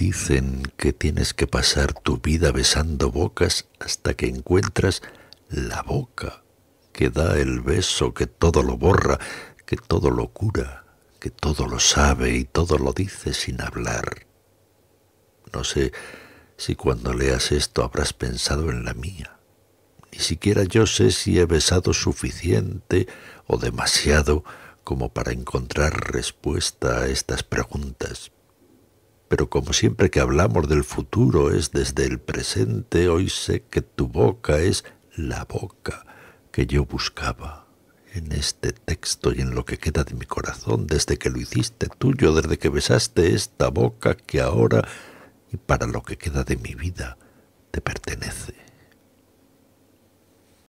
Dicen que tienes que pasar tu vida besando bocas hasta que encuentras la boca que da el beso, que todo lo borra, que todo lo cura, que todo lo sabe y todo lo dice sin hablar. No sé si cuando leas esto habrás pensado en la mía. Ni siquiera yo sé si he besado suficiente o demasiado como para encontrar respuesta a estas preguntas. Pero como siempre que hablamos del futuro es desde el presente, hoy sé que tu boca es la boca que yo buscaba en este texto y en lo que queda de mi corazón, desde que lo hiciste tuyo, desde que besaste esta boca que ahora y para lo que queda de mi vida te pertenece.